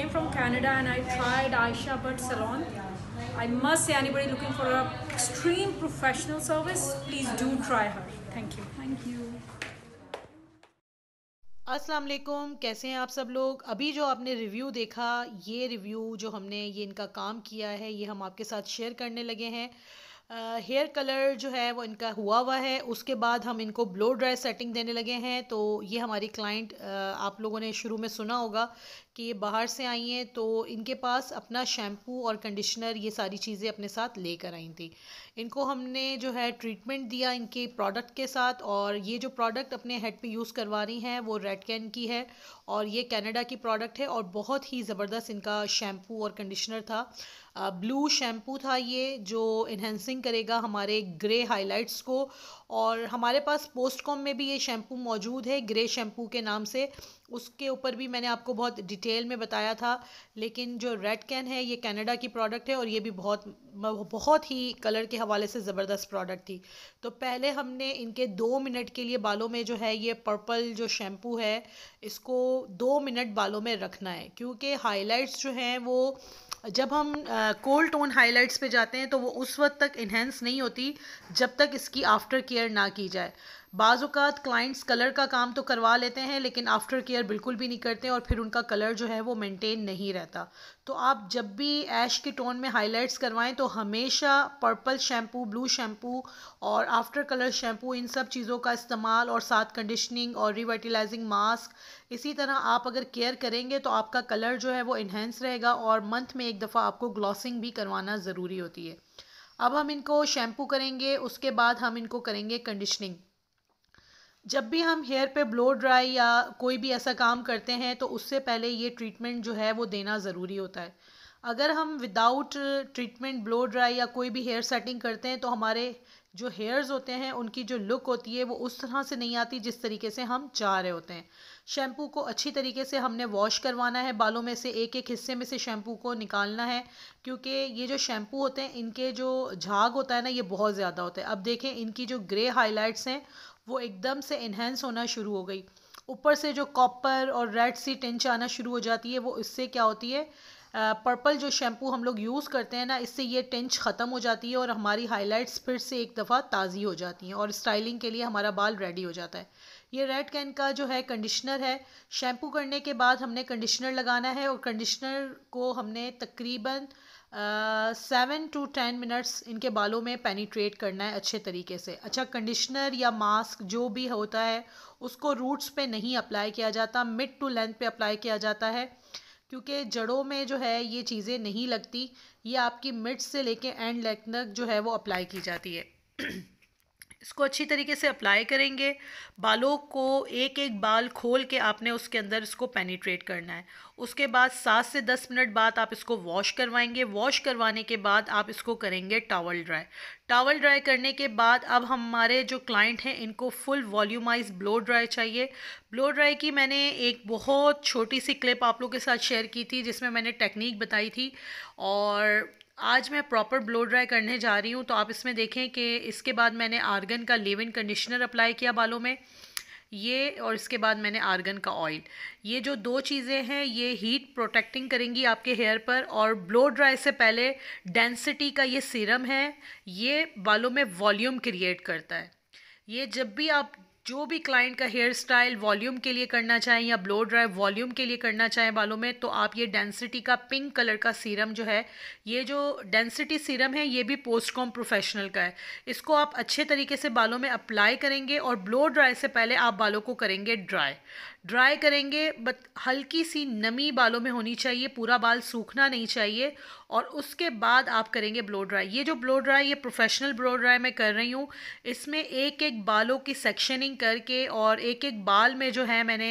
came from Canada and I tried Aisha Bhatt Salon. I must say, anybody looking for a extreme professional service, please do try her. Thank you. Thank you. अस्सलाम वालेकुम कैसे हैं आप सब लोग अभी जो आपने रिव्यू देखा ये रिव्यू जो हमने ये इनका काम किया है ये हम आपके साथ शेयर करने लगे हैं हेयर कलर जो है वो इनका हुआ हुआ है उसके बाद हम इनको ब्लो ड्राई सेटिंग देने लगे हैं तो ये हमारी क्लाइंट आप लोगों ने शुरू में सुना होगा कि ये बाहर से आई हैं तो इनके पास अपना शैम्पू और कंडीशनर ये सारी चीज़ें अपने साथ लेकर आई थी इनको हमने जो है ट्रीटमेंट दिया इनके प्रोडक्ट के साथ और ये जो प्रोडक्ट अपने हेड पे यूज़ करवा रही हैं वो रेड कैन की है और ये कनाडा की प्रोडक्ट है और बहुत ही ज़बरदस्त इनका शैम्पू और कंडीशनर था ब्लू शैम्पू था ये जो इन्हेंसिंग करेगा हमारे ग्रे हाइलाइट्स को और हमारे पास पोस्ट कॉम में भी ये शैम्पू मौजूद है ग्रे शैम्पू के नाम से उसके ऊपर भी मैंने आपको बहुत डिटेल में बताया था लेकिन जो रेड कैन है ये कनाडा की प्रोडक्ट है और ये भी बहुत बहुत ही कलर के हवाले से ज़बरदस्त प्रोडक्ट थी तो पहले हमने इनके दो मिनट के लिए बालों में जो है ये पर्पल जो शैम्पू है इसको दो मिनट बालों में रखना है क्योंकि हाईलाइट्स जो हैं वो जब हम कोल्ड टोन हाइलाइट्स पे जाते हैं तो वो उस वक्त तक इन्हेंस नहीं होती जब तक इसकी आफ्टर केयर ना की जाए बाज़ात क्लाइंट्स कलर का काम तो करवा लेते हैं लेकिन आफ्टर केयर बिल्कुल भी नहीं करते और फिर उनका कलर जो है वो मेंटेन नहीं रहता तो आप जब भी ऐश के टोन में हाइलाइट्स करवाएं तो हमेशा पर्पल शैम्पू ब्लू शैम्पू और आफ्टर कलर शैम्पू इन सब चीज़ों का इस्तेमाल और साथ कंडीशनिंग और रिवर्टिलाइजिंग मास्क इसी तरह आप अगर केयर करेंगे तो आपका कलर जो है वो इन्हेंस रहेगा और मंथ में एक दफ़ा आपको ग्लॉसिंग भी करवाना ज़रूरी होती है अब हम इनको शैम्पू करेंगे उसके बाद हम इनको करेंगे कंडीशनिंग जब भी हम हेयर पे ब्लो ड्राई या कोई भी ऐसा काम करते हैं तो उससे पहले ये ट्रीटमेंट जो है वो देना ज़रूरी होता है अगर हम विदाउट ट्रीटमेंट ब्लो ड्राई या कोई भी हेयर सेटिंग करते हैं तो हमारे जो हेयर्स होते हैं उनकी जो लुक होती है वो उस तरह से नहीं आती जिस तरीके से हम चाह रहे होते हैं शैम्पू को अच्छी तरीके से हमने वॉश करवाना है बालों में से एक एक हिस्से में से शैम्पू को निकालना है क्योंकि ये जो शैम्पू होते हैं इनके जो झाग होता है ना ये बहुत ज़्यादा होता है अब देखें इनकी जो ग्रे हाईलाइट्स हैं वो एकदम से इन्हेंस होना शुरू हो गई ऊपर से जो कॉपर और रेड सी टिंच आना शुरू हो जाती है वो इससे क्या होती है पर्पल जो शैम्पू हम लोग यूज़ करते हैं ना इससे ये टिंच ख़त्म हो जाती है और हमारी हाइलाइट्स फिर से एक दफ़ा ताज़ी हो जाती हैं और स्टाइलिंग के लिए हमारा बाल रेडी हो जाता है ये रेड कैन का जो है कंडीशनर है शैम्पू करने के बाद हमने कंडीशनर लगाना है और कंडीशनर को हमने तकरीबन सेवन टू टेन मिनट्स इनके बालों में पेनीट्रेट करना है अच्छे तरीके से अच्छा कंडीशनर या मास्क जो भी होता है उसको रूट्स पे नहीं अप्लाई किया जाता मिड टू लेंथ पे अप्लाई किया जाता है क्योंकि जड़ों में जो है ये चीज़ें नहीं लगती ये आपकी मिड से लेके एंड लेंथ तक जो है वो अप्लाई की जाती है इसको अच्छी तरीके से अप्लाई करेंगे बालों को एक एक बाल खोल के आपने उसके अंदर इसको पेनिट्रेट करना है उसके बाद सात से दस मिनट बाद आप इसको वॉश करवाएंगे वॉश करवाने के बाद आप इसको करेंगे टावल ड्राई टावल ड्राई करने के बाद अब हमारे जो क्लाइंट हैं इनको फुल वॉल्यूमाइज ब्लो ड्राई चाहिए ब्लो ड्राई की मैंने एक बहुत छोटी सी क्लिप आप लोगों के साथ शेयर की थी जिसमें मैंने टेक्निक बताई थी और आज मैं प्रॉपर ब्लो ड्राई करने जा रही हूँ तो आप इसमें देखें कि इसके बाद मैंने आर्गन का लेवन कंडीशनर अप्लाई किया बालों में ये और इसके बाद मैंने आर्गन का ऑयल ये जो दो चीज़ें हैं ये हीट प्रोटेक्टिंग करेंगी आपके हेयर पर और ब्लो ड्राई से पहले डेंसिटी का ये सीरम है ये बालों में वॉल्यूम क्रिएट करता है ये जब भी आप जो भी क्लाइंट का हेयर स्टाइल वॉल्यूम के लिए करना चाहें या ब्लो ड्राई वॉल्यूम के लिए करना चाहें बालों में तो आप ये डेंसिटी का पिंक कलर का सीरम जो है ये जो डेंसिटी सीरम है ये भी पोस्ट कॉम प्रोफेशनल का है इसको आप अच्छे तरीके से बालों में अप्लाई करेंगे और ब्लो ड्राई से पहले आप बालों को करेंगे ड्राई ड्राई करेंगे बट हल्की सी नमी बालों में होनी चाहिए पूरा बाल सूखना नहीं चाहिए और उसके बाद आप करेंगे ब्लो ड्राई ये जो ब्लो ड्राई ये प्रोफेशनल ब्लो ड्राई मैं कर रही हूँ इसमें एक एक बालों की सेक्शनिंग करके और एक एक बाल में जो है मैंने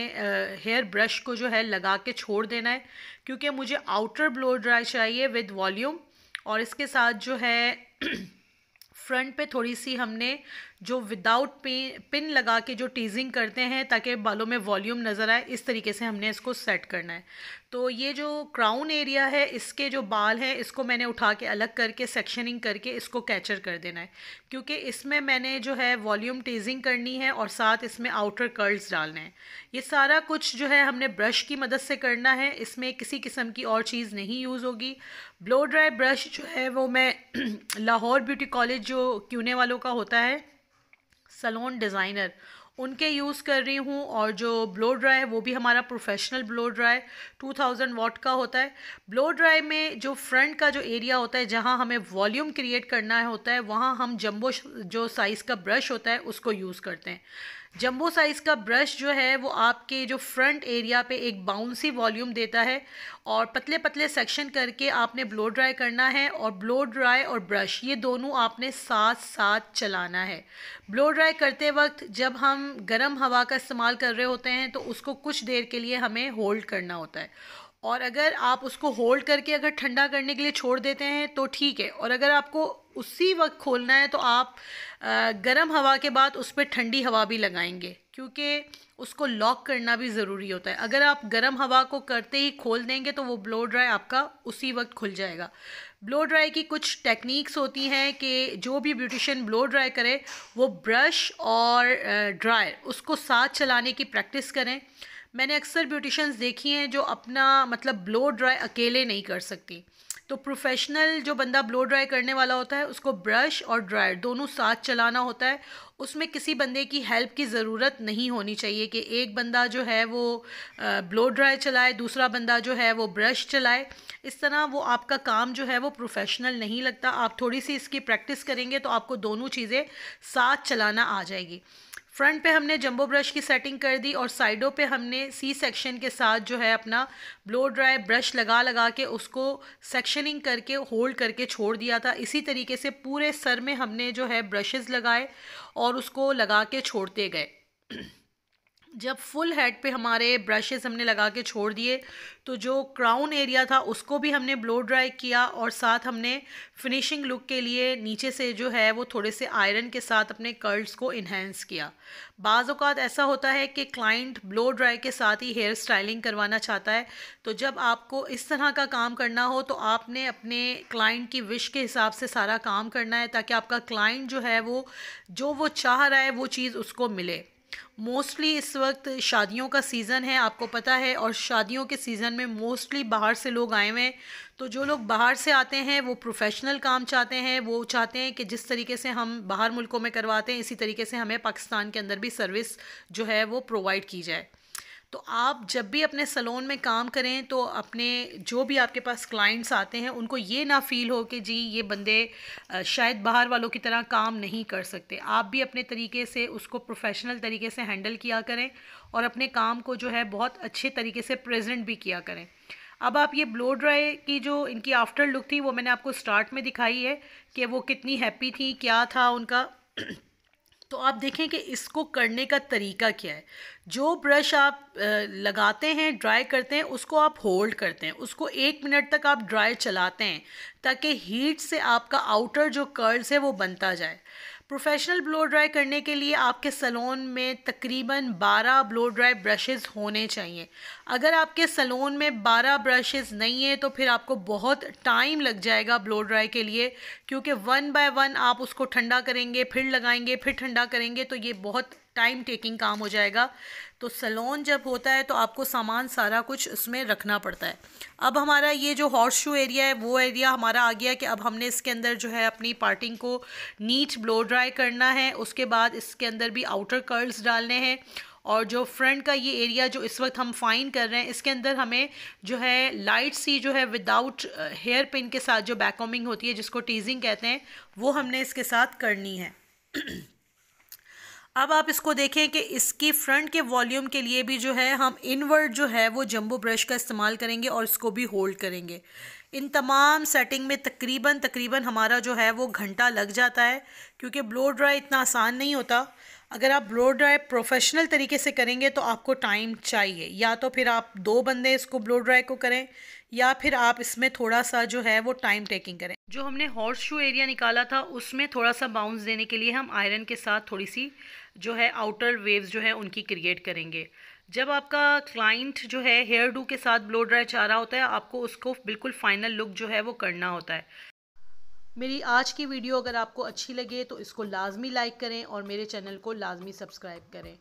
हेयर ब्रश को जो है लगा के छोड़ देना है क्योंकि मुझे आउटर ब्लो ड्राई चाहिए विद वॉल्यूम और इसके साथ जो है फ्रंट पे थोड़ी सी हमने जो विदाउट पिन लगा के जो टीजिंग करते हैं ताकि बालों में वॉल्यूम नज़र आए इस तरीके से हमने इसको सेट करना है तो ये जो क्राउन एरिया है इसके जो बाल हैं इसको मैंने उठा के अलग करके सेक्शनिंग करके इसको कैचर कर देना है क्योंकि इसमें मैंने जो है वॉल्यूम टीजिंग करनी है और साथ इसमें आउटर कर्ल्स डालने हैं ये सारा कुछ जो है हमने ब्रश की मदद से करना है इसमें किसी किस्म की और चीज़ नहीं यूज़ होगी ब्लो ड्राई ब्रश जो है वो मैं लाहौर ब्यूटी कॉलेज जो क्यूने वालों का होता है सलोन डिज़ाइनर उनके यूज़ कर रही हूँ और जो ब्लो ड्राई है वो भी हमारा प्रोफेशनल ब्लो ड्राई 2000 वॉट का होता है ब्लो ड्राई में जो फ्रंट का जो एरिया होता है जहाँ हमें वॉल्यूम क्रिएट करना होता है वहाँ हम जम्बो जो साइज़ का ब्रश होता है उसको यूज़ करते हैं जम्बो साइज़ का ब्रश जो है वो आपके जो फ्रंट एरिया पे एक बाउंसी वॉल्यूम देता है और पतले पतले सेक्शन करके आपने ब्लो ड्राई करना है और ब्लो ड्राई और ब्रश ये दोनों आपने साथ साथ चलाना है ब्लो ड्राई करते वक्त जब हम गर्म हवा का इस्तेमाल कर रहे होते हैं तो उसको कुछ देर के लिए हमें होल्ड करना होता है और अगर आप उसको होल्ड करके अगर ठंडा करने के लिए छोड़ देते हैं तो ठीक है और अगर आपको उसी वक्त खोलना है तो आप गर्म हवा के बाद उस पर ठंडी हवा भी लगाएंगे क्योंकि उसको लॉक करना भी ज़रूरी होता है अगर आप गर्म हवा को करते ही खोल देंगे तो वो ब्लो ड्राई आपका उसी वक्त खुल जाएगा ब्लो ड्राई की कुछ टेक्निक्स होती हैं कि जो भी ब्यूटिशन ब्लो ड्राई करे वो ब्रश और ड्रायर उसको साथ चलाने की प्रैक्टिस करें मैंने अक्सर ब्यूटिशंस देखी हैं जो अपना मतलब ब्लो ड्राई अकेले नहीं कर सकती तो प्रोफेशनल जो बंदा ब्लो ड्राई करने वाला होता है उसको ब्रश और ड्रायर दोनों साथ चलाना होता है उसमें किसी बंदे की हेल्प की ज़रूरत नहीं होनी चाहिए कि एक बंदा जो है वो ब्लो ड्राई चलाए दूसरा बंदा जो है वो ब्रश चलाए इस तरह वो आपका काम जो है वो प्रोफेशनल नहीं लगता आप थोड़ी सी इसकी प्रैक्टिस करेंगे तो आपको दोनों चीज़ें साथ चलाना आ जाएगी फ्रंट पे हमने जंबो ब्रश की सेटिंग कर दी और साइडों पे हमने सी सेक्शन के साथ जो है अपना ब्लो ड्राई ब्रश लगा लगा के उसको सेक्शनिंग करके होल्ड करके छोड़ दिया था इसी तरीके से पूरे सर में हमने जो है ब्रशेज़ लगाए और उसको लगा के छोड़ते गए जब फुल हेड पे हमारे ब्रशेस हमने लगा के छोड़ दिए तो जो क्राउन एरिया था उसको भी हमने ब्लो ड्राई किया और साथ हमने फिनिशिंग लुक के लिए नीचे से जो है वो थोड़े से आयरन के साथ अपने कर्ल्स को इन्हेंस किया बाज़ अवत ऐसा होता है कि क्लाइंट ब्लो ड्राई के साथ ही हेयर स्टाइलिंग करवाना चाहता है तो जब आपको इस तरह का काम करना हो तो आपने अपने क्लाइंट की विश के हिसाब से सारा काम करना है ताकि आपका क्लाइंट जो है वो जो वो चाह रहा है वो चीज़ उसको मिले मोस्टली इस वक्त शादियों का सीज़न है आपको पता है और शादियों के सीज़न में मोस्टली बाहर से लोग आए हुए हैं तो जो लोग बाहर से आते हैं वो प्रोफेशनल काम चाहते हैं वो चाहते हैं कि जिस तरीके से हम बाहर मुल्कों में करवाते हैं इसी तरीके से हमें पाकिस्तान के अंदर भी सर्विस जो है वो प्रोवाइड की जाए तो आप जब भी अपने सलोन में काम करें तो अपने जो भी आपके पास क्लाइंट्स आते हैं उनको ये ना फील हो कि जी ये बंदे शायद बाहर वालों की तरह काम नहीं कर सकते आप भी अपने तरीके से उसको प्रोफेशनल तरीके से हैंडल किया करें और अपने काम को जो है बहुत अच्छे तरीके से प्रेजेंट भी किया करें अब आप ये ब्लो ड्राई की जो इनकी आफ्टर लुक थी वो मैंने आपको स्टार्ट में दिखाई है कि वो कितनी हैप्पी थी क्या था उनका तो आप देखें कि इसको करने का तरीका क्या है जो ब्रश आप लगाते हैं ड्राई करते हैं उसको आप होल्ड करते हैं उसको एक मिनट तक आप ड्राई चलाते हैं ताकि हीट से आपका आउटर जो कर्ल्स है वो बनता जाए प्रोफेशनल ब्लो ड्राई करने के लिए आपके सलोन में तकरीबन 12 ब्लो ड्राई ब्रशेज़ होने चाहिए अगर आपके सलोन में 12 ब्रशेज़ नहीं है तो फिर आपको बहुत टाइम लग जाएगा ब्लो ड्राई के लिए क्योंकि वन बाय वन आप उसको ठंडा करेंगे फिर लगाएंगे फिर ठंडा करेंगे तो ये बहुत टाइम टेकिंग काम हो जाएगा तो सलोन जब होता है तो आपको सामान सारा कुछ उसमें रखना पड़ता है अब हमारा ये जो हॉर्स शू एरिया है वो एरिया हमारा आ गया कि अब हमने इसके अंदर जो है अपनी पार्टिंग को नीट ब्लो ड्राई करना है उसके बाद इसके अंदर भी आउटर कर्ल्स डालने हैं और जो फ्रंट का ये एरिया जो इस वक्त हम फाइन कर रहे हैं इसके अंदर हमें जो है लाइट सी जो है विदाउट हेयर पिन के साथ जो बैकॉमिंग होती है जिसको टीजिंग कहते हैं वो हमने इसके साथ करनी है अब आप इसको देखें कि इसकी फ्रंट के वॉल्यूम के लिए भी जो है हम इनवर्ड जो है वो जंबो ब्रश का इस्तेमाल करेंगे और इसको भी होल्ड करेंगे इन तमाम सेटिंग में तकरीबन तकरीबन हमारा जो है वो घंटा लग जाता है क्योंकि ब्लो ड्राई इतना आसान नहीं होता अगर आप ब्लो ड्राई प्रोफेशनल तरीके से करेंगे तो आपको टाइम चाहिए या तो फिर आप दो बंदे इसको ब्लो ड्राई को करें या फिर आप इसमें थोड़ा सा जो है वो टाइम टेकिंग करें जो हमने हॉर्स शू एरिया निकाला था उसमें थोड़ा सा बाउंस देने के लिए हम आयरन के साथ थोड़ी सी जो है आउटर वेव्स जो है उनकी क्रिएट करेंगे जब आपका क्लाइंट जो है हेयर डू के साथ ब्लो ड्राई चाह रहा होता है आपको उसको बिल्कुल फाइनल लुक जो है वो करना होता है मेरी आज की वीडियो अगर आपको अच्छी लगे तो इसको लाजमी लाइक करें और मेरे चैनल को लाजमी सब्सक्राइब करें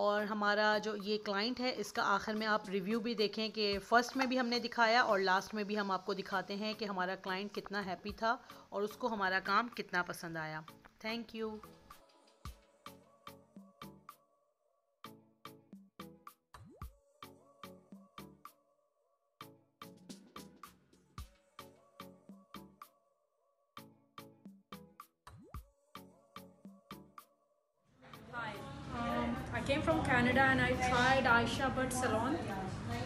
और हमारा जो ये क्लाइंट है इसका आखिर में आप रिव्यू भी देखें कि फ़र्स्ट में भी हमने दिखाया और लास्ट में भी हम आपको दिखाते हैं कि हमारा क्लाइंट कितना हैप्पी था और उसको हमारा काम कितना पसंद आया thank you I came from Canada and I tried Aisha Butt Salon.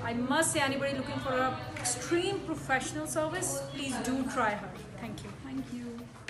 I must say anybody looking for a extreme professional service, please do try her. Thank you. Thank you.